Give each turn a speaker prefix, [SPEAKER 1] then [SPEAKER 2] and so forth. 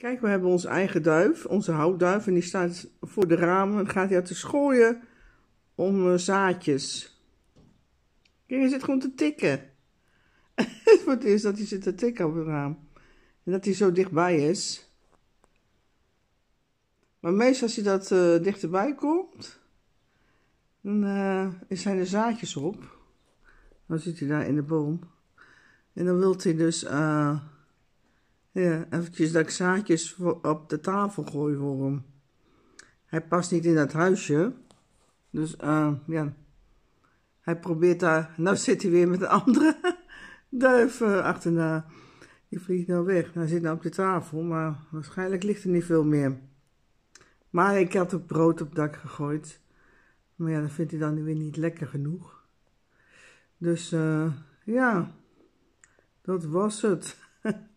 [SPEAKER 1] Kijk, we hebben onze eigen duif, onze houtduif, en die staat voor de ramen. En gaat hij uit de schooien om eh, zaadjes. Kijk, hij zit gewoon te tikken. het wordt eerst dat hij zit te tikken op het raam. En dat hij zo dichtbij is. Maar meestal als hij dat eh, dichterbij komt, dan eh, zijn er zaadjes op. Dan zit hij daar in de boom. En dan wilt hij dus... Ja, eventjes dat ik zaadjes op de tafel gooi voor hem. Hij past niet in dat huisje. Dus eh, ja, hij probeert daar... Nou zit hij weer met een andere duif eh, achterna. Die vliegt nou weg. Hij zit nou op de tafel, maar waarschijnlijk ligt er niet veel meer. Maar ik had ook brood op dak gegooid. Maar ja, dat vindt hij dan weer niet lekker genoeg. Dus eh, ja, dat was het.